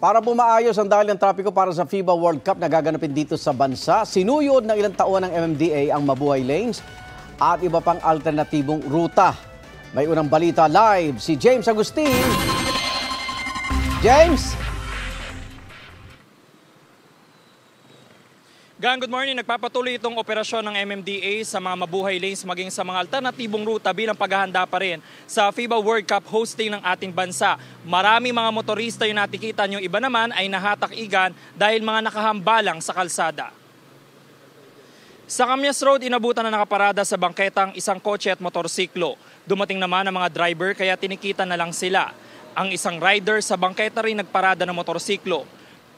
Para bumaayos ang dahil ng trapiko para sa FIBA World Cup na gaganapin dito sa bansa, sinuyod ng ilang taon ng MMDA ang mabuhay lanes at iba pang alternatibong ruta. May unang balita live si James Agustin. James! Gang, good morning. Nagpapatuloy itong operasyon ng MMDA sa mga mabuhay lanes maging sa mga alternatibong ruta bilang paghahanda pa rin sa FIBA World Cup hosting ng ating bansa. Marami mga motorista yung natikita, yung iba naman ay nahatak igan dahil mga nakahambalang sa kalsada. Sa Kamyas Road, inabutan na nakaparada sa bangketang isang kotse at motorsiklo. Dumating naman ang mga driver kaya tinikita na lang sila. Ang isang rider sa bangketa rin nagparada ng motorsiklo.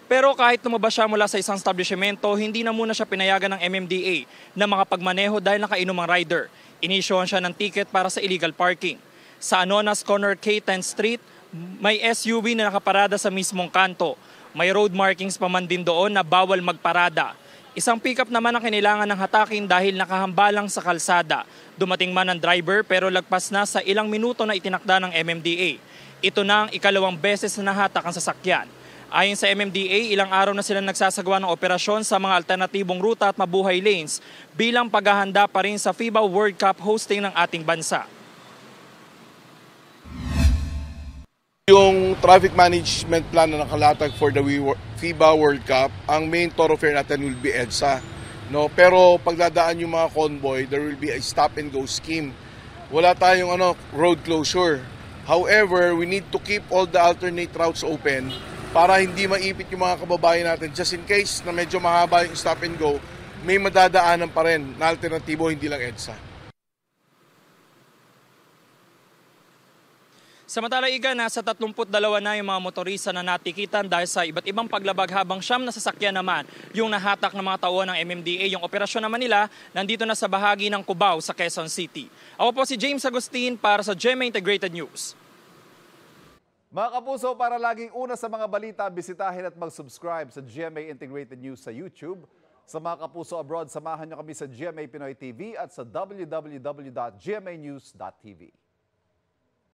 Pero kahit lumabas siya mula sa isang establishmento, hindi na muna siya pinayagan ng MMDA na makapagmaneho dahil nakainom ang rider. Inisyuhan siya ng ticket para sa illegal parking. Sa Anonas Corner K 10 Street, may SUV na nakaparada sa mismong kanto. May road markings pa man din doon na bawal magparada. Isang pickup naman ang kinilangan ng hatakin dahil nakahambalang sa kalsada. Dumating man ang driver pero lagpas na sa ilang minuto na itinakda ng MMDA. Ito na ang ikalawang beses na nahatak ang sasakyan. Ayon sa MMDA, ilang araw na silang nagsasagawa ng operasyon sa mga alternatibong ruta at mabuhay lanes bilang paghahanda pa rin sa FIBA World Cup hosting ng ating bansa. Yung traffic management plan na nakalatag for the FIBA World Cup, ang main thoroughfare natin will be EDSA. No, pero pagdadaan yung mga convoy, there will be a stop and go scheme. Wala tayong ano, road closure. However, we need to keep all the alternate routes open para hindi maipit yung mga kababayan natin. Just in case na medyo mahaba yung stop and go, may madadaanan pa rin na alternatibo, hindi lang EDSA. Samantala, Iga, nasa 32 na yung mga motorista na natikitan dahil sa iba't ibang paglabag habang siyam na sasakyan naman yung nahatak ng mga tauhan ng MMDA. Yung operasyon naman nila nandito na sa bahagi ng Cubao sa Quezon City. Ako po si James Agustin para sa GMA Integrated News. Mga kapuso, para laging una sa mga balita, bisitahin at mag-subscribe sa GMA Integrated News sa YouTube. Sa mga kapuso abroad, samahan niyo kami sa GMA Pinoy TV at sa www.gmanews.tv.